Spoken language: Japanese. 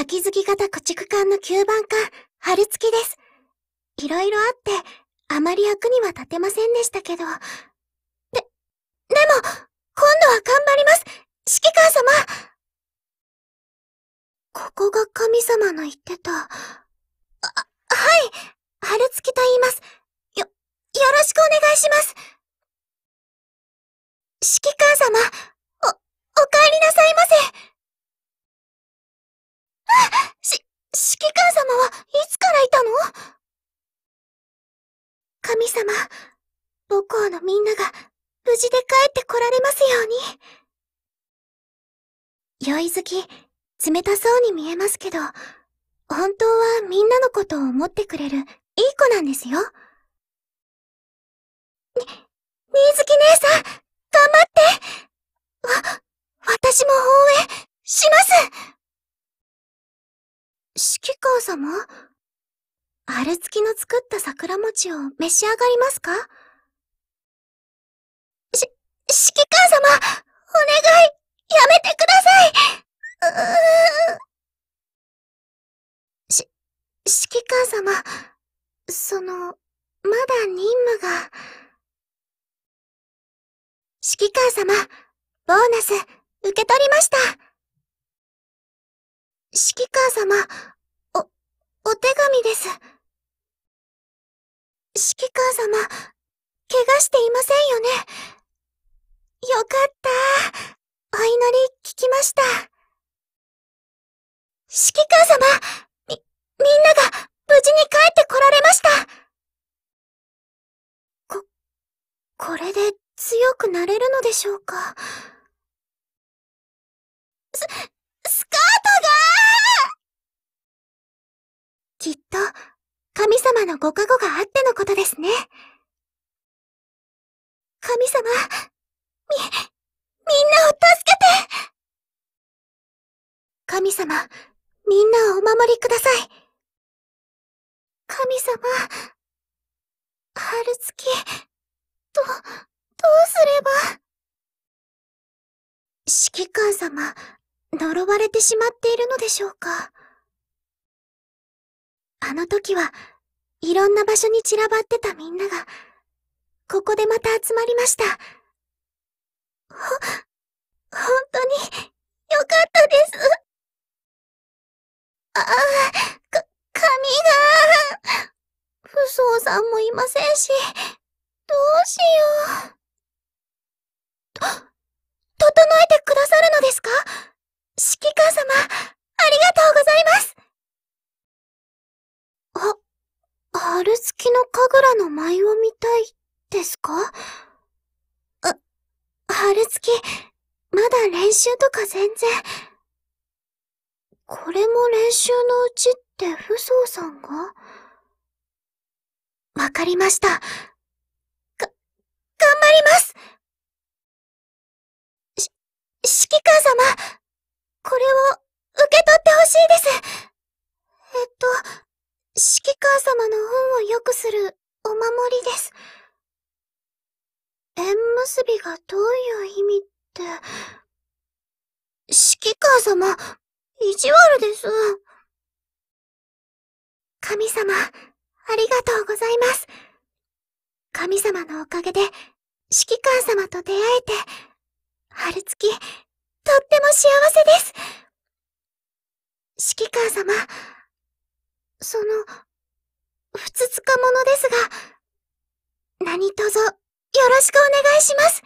秋月型駆逐艦の吸盤艦、春月です。いろいろあって、あまり役には立てませんでしたけど。で、でも、今度は頑張ります指揮官様ここが神様の言ってた。あ、はい春月と言います。よ、よろしくお願いします指揮官様、お、お帰りなさいませ神様、母校のみんなが無事で帰ってこられますように。酔い好き、冷たそうに見えますけど、本当はみんなのことを思ってくれるいい子なんですよ。に、新月姉さん、頑張ってわ、私も応援します指揮官様春月の作った桜餅を召し上がりますかし、指揮官様、お願い、やめてくださいうーし、指揮官様、その、まだ任務が。指揮官様、ボーナス、受け取りました。指揮官様、お、お手紙です。指揮官様、怪我していませんよね。よかった。お祈り聞きました。指揮官様、み、みんなが無事に帰って来られました。こ、これで強くなれるのでしょうか。ご加護があってのことですね。神様、み、みんなを助けて神様、みんなをお守りください。神様、春月、ど、どうすれば指揮官様、呪われてしまっているのでしょうかあの時はいろんな場所に散らばってたみんなが、ここでまた集まりました。ほ、本当に、よかったです。ああ、か、髪が、不相さんもいませんし、春月の神楽の舞を見たいですかあ、春月、まだ練習とか全然。これも練習のうちって不相さんがわかりました。が、頑張りますし、指揮官様、これを受け取ってほしいです。えっと、指揮官様のを良くするお守りです。縁結びがどういう意味って、指揮官様、意地悪です。神様、ありがとうございます。神様のおかげで、指揮官様と出会えて、春月、とっても幸せです。指揮官様、その、ふつつか者ですが、何卒よろしくお願いします。